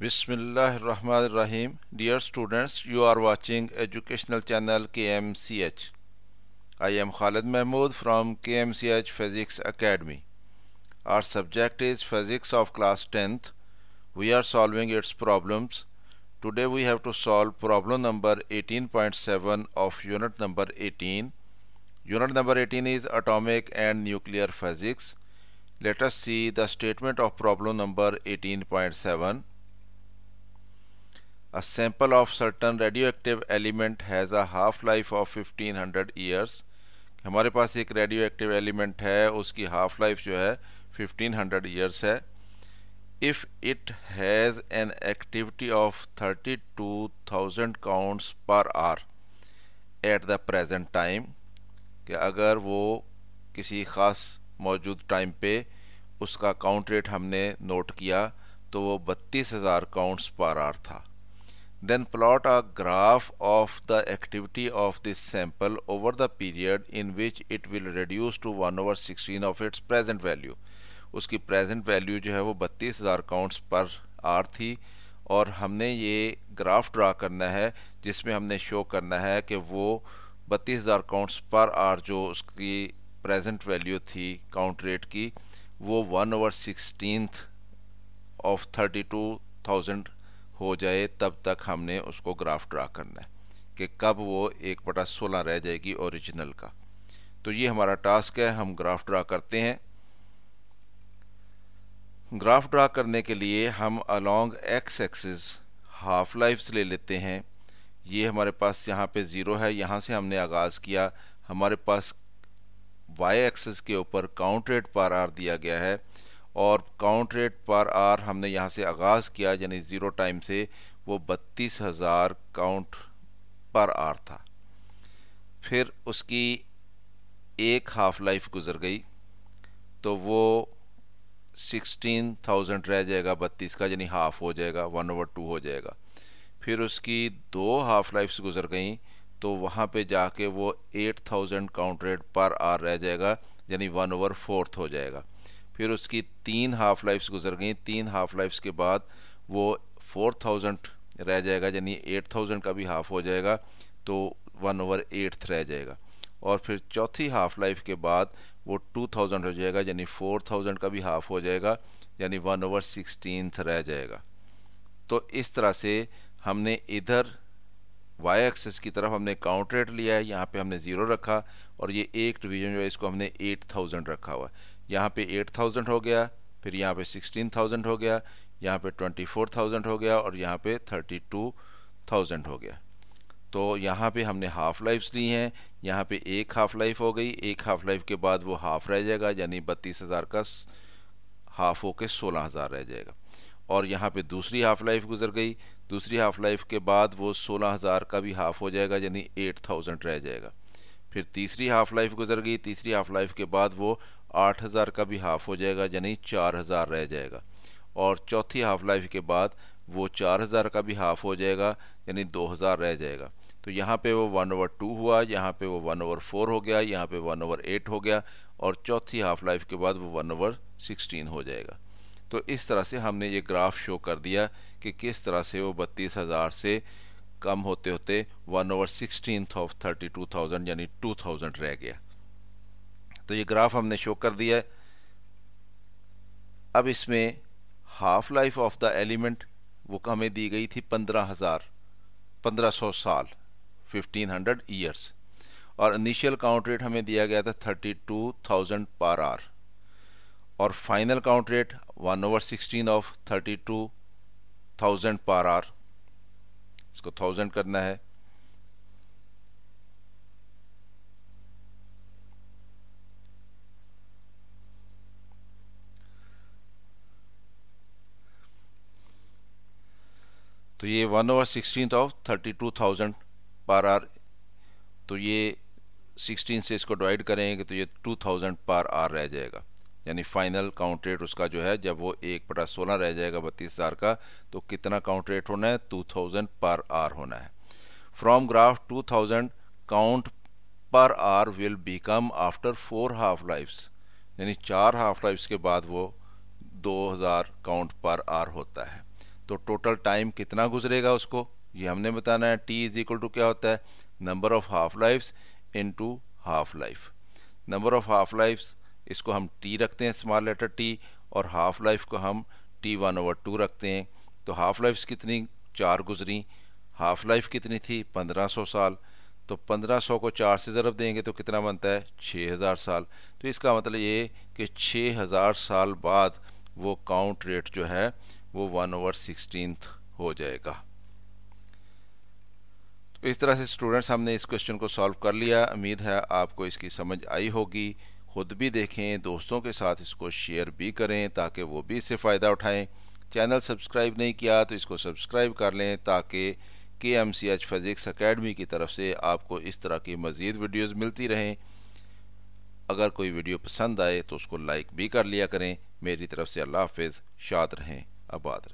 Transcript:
Bismillah rahman rahim. Dear students, you are watching educational channel KMCH. I am Khalid Mahmood from KMCH Physics Academy. Our subject is Physics of class 10th. We are solving its problems. Today we have to solve problem number 18.7 of unit number 18. Unit number 18 is Atomic and Nuclear Physics. Let us see the statement of problem number 18.7. a sample of certain radioactive element has a half life of 1500 years हमारे पास एक radio active element है उसकी half life जो है 1500 hundred years है if it has an activity of thirty two thousand counts per R at the present time कि अगर वो किसी ख़ास मौजूद टाइम पे उसका काउंट रेट हमने नोट किया तो वो हजार काउंट्स पर आर था Then plot a graph of the activity of this sample over the period in which it will reduce to 1 over 16 of its present value. uski present value jo hai wo 32,000 counts per hour thi aur humne ye graph draw karna hai jisme humne show karna hai ki wo 32,000 counts per hour jo uski present value thi count rate ki wo 1 over 16th of 32000 हो जाए तब तक हमने उसको graph draw करना है कि कब वो एक बटा सोलह रह जाएगी ओरिजिनल का तो ये हमारा टास्क है हम ग्राफ ड्रा करते हैं ग्राफ ड्रा करने के लिए हम along X axis half lives ले लेते हैं ये हमारे पास यहाँ पे ज़ीरो है यहाँ से हमने आगाज़ किया हमारे पास वाई एक्सिस के ऊपर काउंटेड पार आर दिया गया है और काउंट रेट पर आर हमने यहाँ से आगाज़ किया यानी ज़ीरो टाइम से वो बत्तीस हज़ार काउंट पर आर था फिर उसकी एक हाफ लाइफ गुज़र गई तो वो सिक्सटीन थाउजेंड रह जाएगा बत्तीस का यानी हाफ हो जाएगा वन ओवर टू हो जाएगा फिर उसकी दो हाफ लाइफ्स गुज़र गई तो वहाँ पे जाके वो eight thousand count rate per R रह जाएगा यानी वन ओवर फोर्थ हो जाएगा फिर उसकी तीन हाफ लाइफ्स गुजर गई तीन हाफ लाइफ्स के बाद वो फोर थाउजेंड रह जाएगा यानी एट थाउजेंड का भी हाफ हो जाएगा तो वन ओवर एट्थ रह जाएगा और फिर चौथी हाफ लाइफ के बाद वो टू थाउजेंड हो जाएगा यानी फोर थाउजेंड का भी हाफ हो जाएगा यानी वन ओवर सिक्सटीनथ रह जाएगा तो इस तरह से हमने इधर वाई एक्सेस की तरफ हमने काउंटरेट लिया है यहाँ पे हमने ज़ीरो रखा और ये एक डिवीजन जो है इसको हमने एट थाउजेंड रखा हुआ है यहाँ पे 8000 हो गया फिर यहाँ पे 16000 हो गया यहाँ पे 24000 हो गया और यहाँ पे 32000 हो गया तो यहाँ पे हमने हाफ़ लाइफ्स ली हैं यहाँ पे एक हाफ़ लाइफ हो गई एक हाफ़ लाइफ के बाद वो हाफ़ रह जाएगा यानी बत्तीस हज़ार का हाफ़ हो के सोलह हज़ार रह जाएगा और यहाँ पे दूसरी हाफ़ लाइफ गुजर गई दूसरी हाफ़ लाइफ के बाद वो सोलह हज़ार का भी हाफ़ हो जाएगा यानी एट थाउजेंड रह जाएगा फिर तीसरी हाफ़ लाइफ गुजर गई तीसरी हाफ़ लाइफ के बाद वो आठ हज़ार का भी हाफ़ हो जाएगा यानी चार हज़ार रह जाएगा और चौथी हाफ़ लाइफ के बाद वो चार हज़ार का भी हाफ़ हो जाएगा यानी दो हज़ार रह जाएगा तो यहाँ पे वो वन ओवर टू हुआ यहाँ पे वो वन ओवर फोर हो गया यहाँ पे वन ओवर एट हो गया और चौथी हाफ लाइफ के बाद वो वन ओवर सिक्सटीन हो जाएगा तो इस तरह से हमने ये ग्राफ शो कर दिया कि किस तरह से वो बत्तीस हज़ार से कम होते होते one over sixteen of thirty two thousand यानी टू थाउजेंड रह गया तो ये ग्राफ हमने शो कर दिया है अब इसमें half life of the element वो हमें दी गई थी पंद्रह हज़ार पंद्रह सौ साल फिफ्टीन हंड्रेड ईयर्स और इनिशियल काउंट रेट हमें दिया गया था thirty two thousand per R और final count rate one over sixteen of thirty two thousand per R इसको थाउजेंड करना है तो ये one over sixteen of thirty two thousand per R तो ये सिक्सटीन से इसको डिवाइड करेंगे तो ये टू थाउजेंड पर आर रह जाएगा यानी फाइनल काउंट रेट उसका जो है जब वो एक बटा सोलह रह जाएगा बत्तीस हज़ार का तो कितना काउंट रेट होना है टू थाउजेंड पर आर होना है from graph two thousand count per R will become after four half lives यानी चार हाफ लाइफ्स के बाद वो दो हज़ार काउंट पर आर होता है तो टोटल टाइम कितना गुजरेगा उसको ये हमने बताना है टी इज़ इक्वल टू क्या होता है number of half lives into half life number of half lives इसको हम टी रखते हैं स्मॉल लेटर टी और हाफ लाइफ को हम टी वन ओवर टू रखते हैं तो हाफ लाइफ्स कितनी चार गुजरी हाफ लाइफ कितनी थी पंद्रह सौ साल तो पंद्रह सौ को चार से ज़रब देंगे तो कितना बनता है छः हज़ार साल तो इसका मतलब ये कि छः हज़ार साल बाद वो काउंट रेट जो है वो वन ओवर सिक्सटीनथ हो जाएगा तो इस तरह से स्टूडेंट्स हमने इस क्वेश्चन को सॉल्व कर लिया उम्मीद है आपको इसकी समझ आई होगी खुद भी देखें दोस्तों के साथ इसको शेयर भी करें ताकि वो भी इससे फ़ायदा उठाएं चैनल सब्सक्राइब नहीं किया तो इसको सब्सक्राइब कर लें ताकि K M C H physics academy की तरफ से आपको इस तरह की मज़ीद वीडियोस मिलती रहें अगर कोई वीडियो पसंद आए तो उसको लाइक भी कर लिया करें मेरी तरफ से अल्लाह हाफिज़ शाद रहें abóbora.